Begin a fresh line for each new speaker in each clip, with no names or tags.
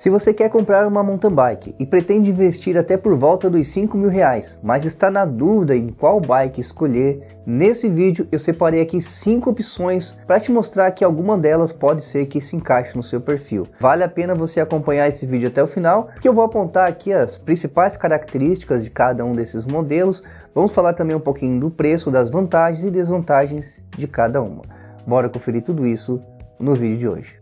Se você quer comprar uma mountain bike e pretende investir até por volta dos 5 mil reais, mas está na dúvida em qual bike escolher, nesse vídeo eu separei aqui 5 opções para te mostrar que alguma delas pode ser que se encaixe no seu perfil. Vale a pena você acompanhar esse vídeo até o final, que eu vou apontar aqui as principais características de cada um desses modelos, vamos falar também um pouquinho do preço, das vantagens e desvantagens de cada uma. Bora conferir tudo isso no vídeo de hoje.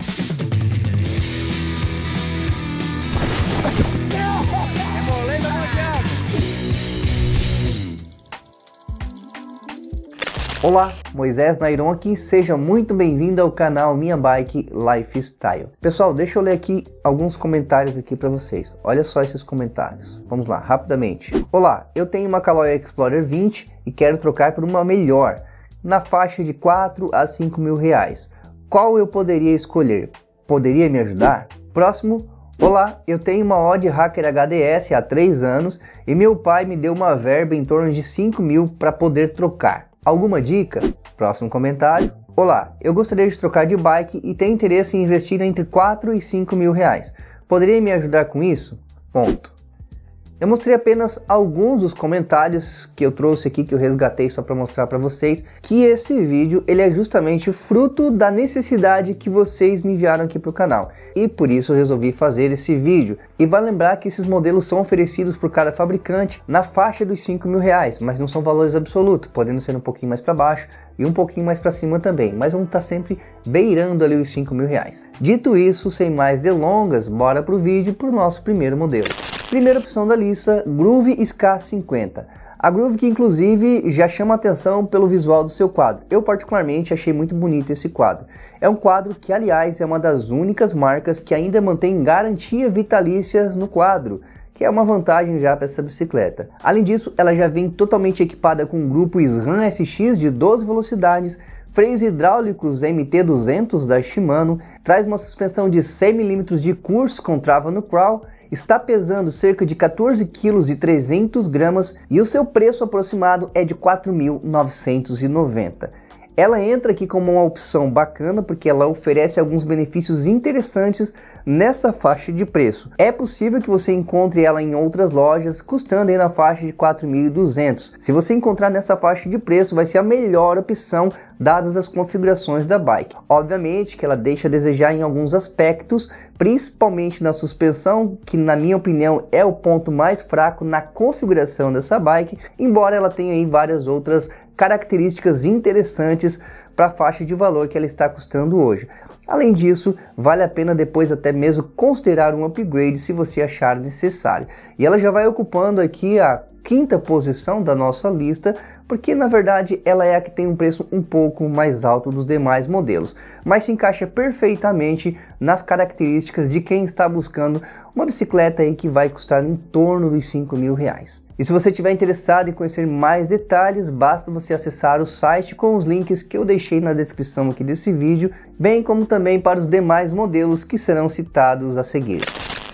Olá, Moisés Nairon aqui, seja muito bem-vindo ao canal Minha Bike Lifestyle. Pessoal, deixa eu ler aqui alguns comentários aqui para vocês. Olha só esses comentários. Vamos lá, rapidamente. Olá, eu tenho uma Caloi Explorer 20 e quero trocar por uma melhor, na faixa de 4 a 5 mil reais. Qual eu poderia escolher? Poderia me ajudar? Próximo, Olá, eu tenho uma Odd Hacker HDS há 3 anos e meu pai me deu uma verba em torno de 5 mil para poder trocar. Alguma dica? Próximo comentário. Olá, eu gostaria de trocar de bike e tenho interesse em investir entre 4 e 5 mil reais. Poderia me ajudar com isso? Ponto. Eu mostrei apenas alguns dos comentários que eu trouxe aqui, que eu resgatei só para mostrar para vocês, que esse vídeo ele é justamente fruto da necessidade que vocês me enviaram aqui para o canal. E por isso eu resolvi fazer esse vídeo, e vale lembrar que esses modelos são oferecidos por cada fabricante na faixa dos 5 mil reais, mas não são valores absolutos, podendo ser um pouquinho mais para baixo e um pouquinho mais para cima também, mas vão estar tá sempre beirando ali os 5 mil reais. Dito isso, sem mais delongas, bora pro vídeo pro nosso primeiro modelo. Primeira opção da lista, Groove SK50. A Groove que inclusive já chama atenção pelo visual do seu quadro. Eu particularmente achei muito bonito esse quadro. É um quadro que aliás é uma das únicas marcas que ainda mantém garantia vitalícia no quadro, que é uma vantagem já para essa bicicleta. Além disso, ela já vem totalmente equipada com um grupo SRAM SX de 12 velocidades, freios hidráulicos MT200 da Shimano, traz uma suspensão de 100 mm de curso com trava no crawl está pesando cerca de 14 quilos e 300 gramas e o seu preço aproximado é de 4.990. Ela entra aqui como uma opção bacana porque ela oferece alguns benefícios interessantes nessa faixa de preço. É possível que você encontre ela em outras lojas, custando aí na faixa de 4.200. Se você encontrar nessa faixa de preço, vai ser a melhor opção dadas as configurações da bike. Obviamente que ela deixa a desejar em alguns aspectos, principalmente na suspensão, que na minha opinião é o ponto mais fraco na configuração dessa bike, embora ela tenha aí várias outras características interessantes para a faixa de valor que ela está custando hoje. Além disso, vale a pena depois até mesmo considerar um upgrade se você achar necessário. E ela já vai ocupando aqui a quinta posição da nossa lista, porque na verdade ela é a que tem um preço um pouco mais alto dos demais modelos, mas se encaixa perfeitamente nas características de quem está buscando uma bicicleta aí que vai custar em torno dos 5 mil reais. E se você estiver interessado em conhecer mais detalhes, basta você acessar o site com os links que eu deixei na descrição aqui desse vídeo, bem como também para os demais modelos que serão citados a seguir.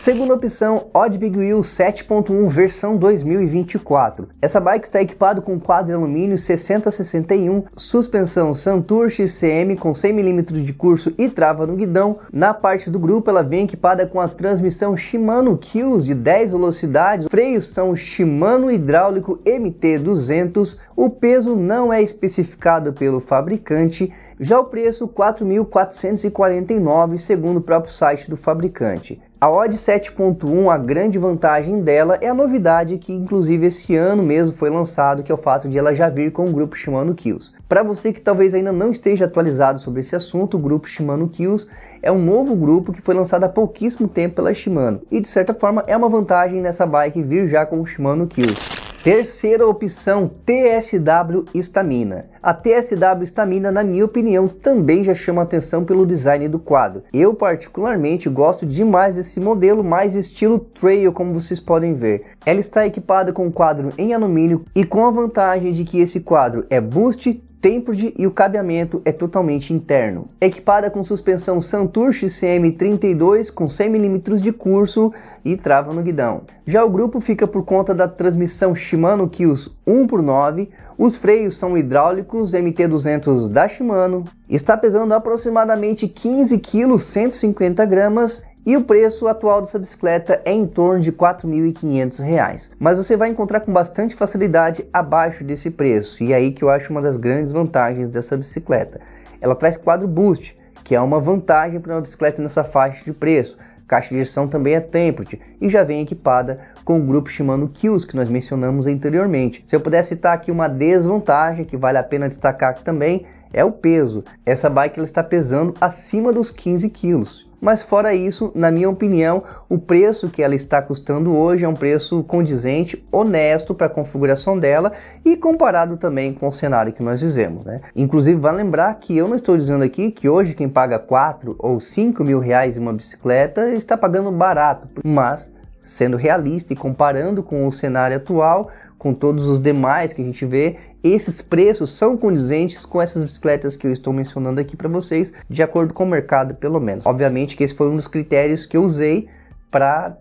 Segunda opção, Odd Big Wheel 7.1 versão 2024. Essa bike está equipada com quadro alumínio 6061, suspensão Santur XCM com 100mm de curso e trava no guidão. Na parte do grupo ela vem equipada com a transmissão Shimano Kills de 10 velocidades, freios são Shimano hidráulico MT200, o peso não é especificado pelo fabricante, já o preço 4.449 segundo o próprio site do fabricante. A Odd 7.1, a grande vantagem dela é a novidade que inclusive esse ano mesmo foi lançado, que é o fato de ela já vir com o grupo Shimano Kills. Para você que talvez ainda não esteja atualizado sobre esse assunto, o grupo Shimano Kills é um novo grupo que foi lançado há pouquíssimo tempo pela Shimano e de certa forma é uma vantagem nessa bike vir já com o Shimano Kills. Terceira opção, TSW Estamina. A TSW Estamina, na minha opinião, também já chama atenção pelo design do quadro. Eu particularmente gosto demais desse modelo, mais estilo trail, como vocês podem ver. Ela está equipada com um quadro em alumínio e com a vantagem de que esse quadro é boost, de e o cabeamento é totalmente interno. Equipada com suspensão Santur XCM32 com 100mm de curso e trava no guidão. Já o grupo fica por conta da transmissão Shimano Kios 1x9, os freios são hidráulicos MT200 da Shimano, está pesando aproximadamente 15 kg 150 gramas e o preço atual dessa bicicleta é em torno de R$ 4.500, mas você vai encontrar com bastante facilidade abaixo desse preço, e é aí que eu acho uma das grandes vantagens dessa bicicleta. Ela traz quadro boost, que é uma vantagem para uma bicicleta nessa faixa de preço. Caixa de injeção também é Tempered e já vem equipada com o grupo Shimano Kills que nós mencionamos anteriormente. Se eu pudesse citar aqui uma desvantagem que vale a pena destacar aqui também, é o peso. Essa bike ela está pesando acima dos 15 quilos, mas fora isso, na minha opinião, o preço que ela está custando hoje é um preço condizente, honesto para a configuração dela e comparado também com o cenário que nós vivemos. Né? Inclusive, vale lembrar que eu não estou dizendo aqui que hoje quem paga 4 ou 5 mil reais em uma bicicleta está pagando barato, mas sendo realista e comparando com o cenário atual, com todos os demais que a gente vê, esses preços são condizentes com essas bicicletas que eu estou mencionando aqui para vocês, de acordo com o mercado, pelo menos. Obviamente que esse foi um dos critérios que eu usei para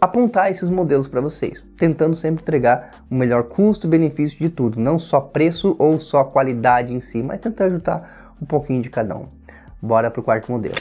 apontar esses modelos para vocês, tentando sempre entregar o melhor custo-benefício de tudo, não só preço ou só qualidade em si, mas tentar ajudar um pouquinho de cada um. Bora para o quarto modelo.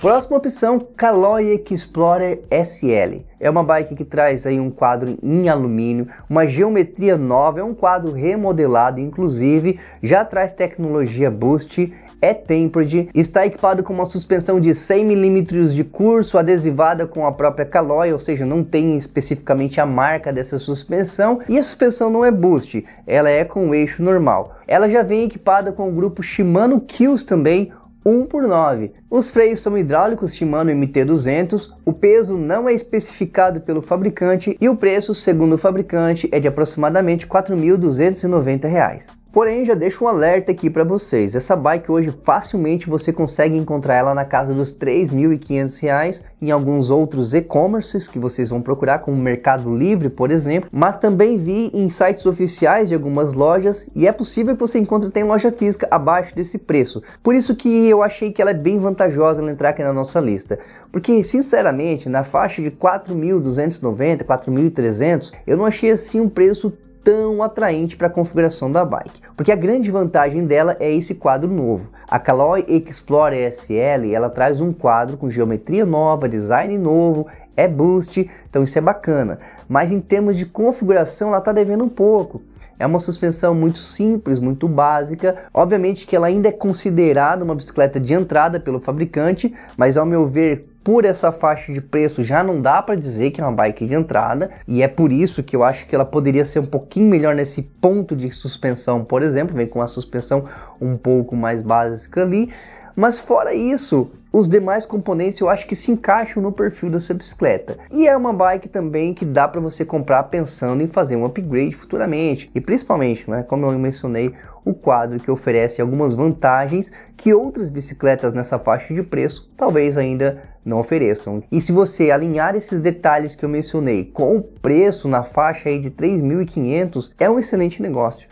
Próxima opção, Caloi Explorer SL. É uma bike que traz aí um quadro em alumínio, uma geometria nova, é um quadro remodelado, inclusive já traz tecnologia Boost é tempered, está equipado com uma suspensão de 100 mm de curso, adesivada com a própria Caloi, ou seja, não tem especificamente a marca dessa suspensão, e a suspensão não é boost, ela é com eixo normal. Ela já vem equipada com o grupo Shimano Kills também, 1 por 9. Os freios são hidráulicos Shimano MT200, o peso não é especificado pelo fabricante e o preço, segundo o fabricante, é de aproximadamente R$ 4.290. Porém, já deixo um alerta aqui para vocês. Essa bike hoje facilmente você consegue encontrar ela na casa dos R$ 3.500 em alguns outros e-commerces que vocês vão procurar, como Mercado Livre, por exemplo, mas também vi em sites oficiais de algumas lojas e é possível que você encontre até em loja física abaixo desse preço. Por isso que eu achei que ela é bem vantajosa ela entrar aqui na nossa lista. Porque, sinceramente, na faixa de 4.290, 4.300, eu não achei assim um preço tão atraente para a configuração da bike, porque a grande vantagem dela é esse quadro novo. A Caloi Explore SL, ela traz um quadro com geometria nova, design novo, é boost, então isso é bacana. Mas em termos de configuração, ela está devendo um pouco. É uma suspensão muito simples, muito básica. Obviamente que ela ainda é considerada uma bicicleta de entrada pelo fabricante, mas ao meu ver, por essa faixa de preço já não dá para dizer que é uma bike de entrada, e é por isso que eu acho que ela poderia ser um pouquinho melhor nesse ponto de suspensão, por exemplo, vem com uma suspensão um pouco mais básica ali. Mas fora isso, os demais componentes eu acho que se encaixam no perfil dessa bicicleta. E é uma bike também que dá para você comprar pensando em fazer um upgrade futuramente. E principalmente, né, como eu mencionei, o quadro que oferece algumas vantagens que outras bicicletas nessa faixa de preço talvez ainda não ofereçam. E se você alinhar esses detalhes que eu mencionei com o preço na faixa aí de 3.500, é um excelente negócio.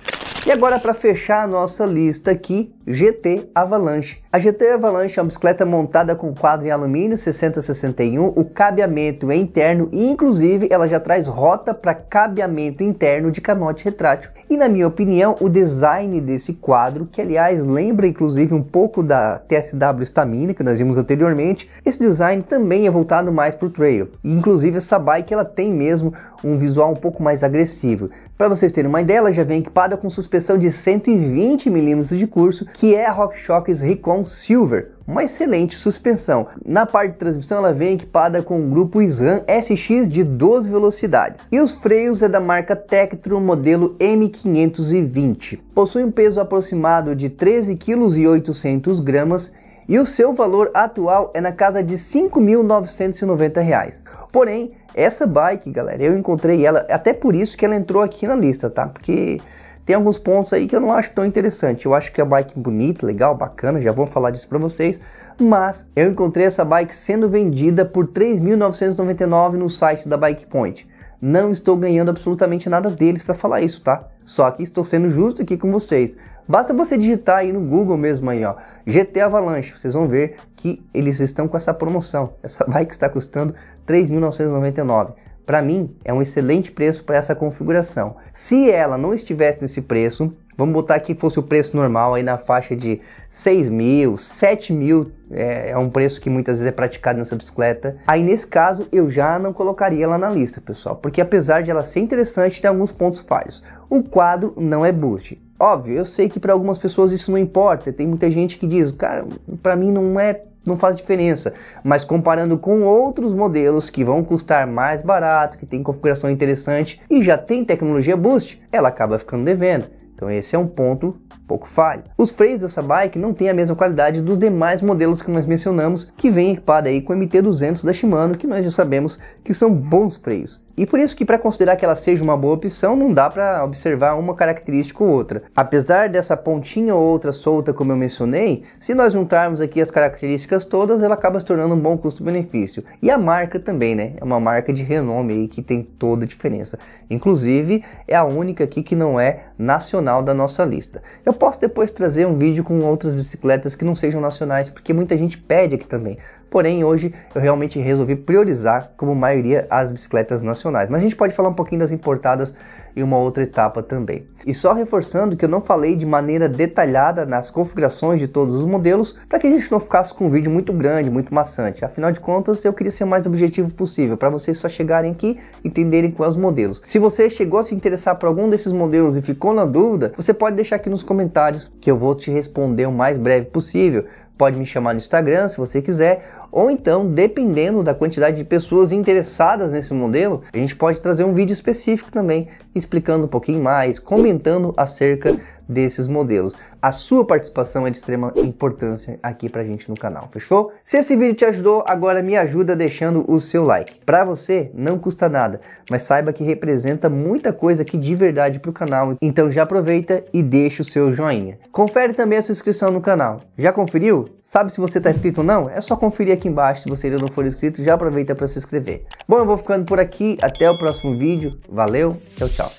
E agora para fechar a nossa lista aqui, GT Avalanche. A GT Avalanche é uma bicicleta montada com quadro em alumínio 6061, o cabeamento é interno e inclusive ela já traz rota para cabeamento interno de canote retrátil. E na minha opinião, o design desse quadro, que aliás lembra inclusive um pouco da TSW Stamina que nós vimos anteriormente, esse design também é voltado mais para o trail. E inclusive essa bike ela tem mesmo um visual um pouco mais agressivo. Para vocês terem uma ideia, ela já vem equipada com suspensão de 120 mm de curso, que é a RockShox Recon Silver, uma excelente suspensão. Na parte de transmissão ela vem equipada com um grupo Isan SX de 12 velocidades e os freios é da marca Tektron modelo M520. Possui um peso aproximado de 13 kg e 800 gramas e o seu valor atual é na casa de R$ 5.990. Porém, essa bike, galera, eu encontrei ela, até por isso que ela entrou aqui na lista, tá? Porque tem alguns pontos aí que eu não acho tão interessante. Eu acho que é a bike bonita, legal, bacana, já vou falar disso para vocês. Mas eu encontrei essa bike sendo vendida por 3.999 no site da Bike Point. Não estou ganhando absolutamente nada deles para falar isso, tá? Só que estou sendo justo aqui com vocês. Basta você digitar aí no Google mesmo aí, ó, GT Avalanche, vocês vão ver que eles estão com essa promoção. Essa bike está custando 3.999 para mim é um excelente preço para essa configuração. Se ela não estivesse nesse preço, Vamos botar aqui que fosse o preço normal, aí na faixa de 6 mil, 7 mil, é, é, um preço que muitas vezes é praticado nessa bicicleta. Aí nesse caso, eu já não colocaria ela na lista, pessoal, porque apesar de ela ser interessante, tem alguns pontos falhos. O quadro não é boost. Óbvio, eu sei que para algumas pessoas isso não importa, tem muita gente que diz, cara, para mim não é não faz diferença, mas comparando com outros modelos que vão custar mais barato, que tem configuração interessante e já tem tecnologia boost, ela acaba ficando devendo. Então esse é um ponto pouco falho. Os freios dessa bike não têm a mesma qualidade dos demais modelos que nós mencionamos, que vem equipada aí com o MT200 da Shimano, que nós já sabemos que são bons freios. E por isso que para considerar que ela seja uma boa opção, não dá para observar uma característica ou outra. Apesar dessa pontinha ou outra solta, como eu mencionei, se nós juntarmos aqui as características todas, ela acaba se tornando um bom custo-benefício. E a marca também, né? É uma marca de renome aí que tem toda a diferença. Inclusive, é a única aqui que não é nacional da nossa lista. Eu posso depois trazer um vídeo com outras bicicletas que não sejam nacionais, porque muita gente pede aqui também. Porém, hoje eu realmente resolvi priorizar, como maioria, as bicicletas nacionais. Mas a gente pode falar um pouquinho das importadas em uma outra etapa também. E só reforçando que eu não falei de maneira detalhada nas configurações de todos os modelos, para que a gente não ficasse com um vídeo muito grande, muito maçante. Afinal de contas, eu queria ser o mais objetivo possível, para vocês só chegarem aqui e entenderem quais os modelos. Se você chegou a se interessar por algum desses modelos e ficou na dúvida, você pode deixar aqui nos comentários que eu vou te responder o mais breve possível. Pode me chamar no Instagram se você quiser, ou então, dependendo da quantidade de pessoas interessadas nesse modelo, a gente pode trazer um vídeo específico também, explicando um pouquinho mais, comentando acerca desses modelos. A sua participação é de extrema importância aqui pra gente no canal, fechou? Se esse vídeo te ajudou, agora me ajuda deixando o seu like. Pra você, não custa nada, mas saiba que representa muita coisa aqui de verdade pro canal, então já aproveita e deixa o seu joinha. Confere também a sua inscrição no canal. Já conferiu? Sabe se você tá inscrito ou não? É só conferir aqui embaixo, se você ainda não for inscrito, já aproveita para se inscrever. Bom, eu vou ficando por aqui, até o próximo vídeo, valeu, tchau, tchau.